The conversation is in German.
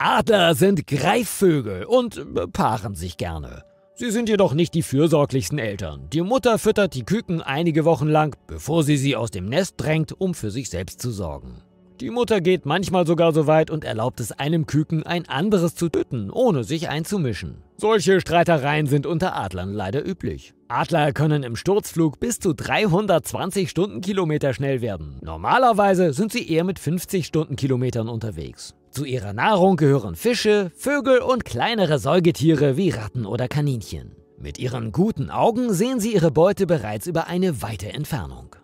Adler sind Greifvögel und äh, paaren sich gerne. Sie sind jedoch nicht die fürsorglichsten Eltern. Die Mutter füttert die Küken einige Wochen lang, bevor sie sie aus dem Nest drängt, um für sich selbst zu sorgen. Die Mutter geht manchmal sogar so weit und erlaubt es einem Küken, ein anderes zu töten, ohne sich einzumischen. Solche Streitereien sind unter Adlern leider üblich. Adler können im Sturzflug bis zu 320 Stundenkilometer schnell werden. Normalerweise sind sie eher mit 50 Stundenkilometern unterwegs. Zu ihrer Nahrung gehören Fische, Vögel und kleinere Säugetiere wie Ratten oder Kaninchen. Mit ihren guten Augen sehen sie ihre Beute bereits über eine weite Entfernung.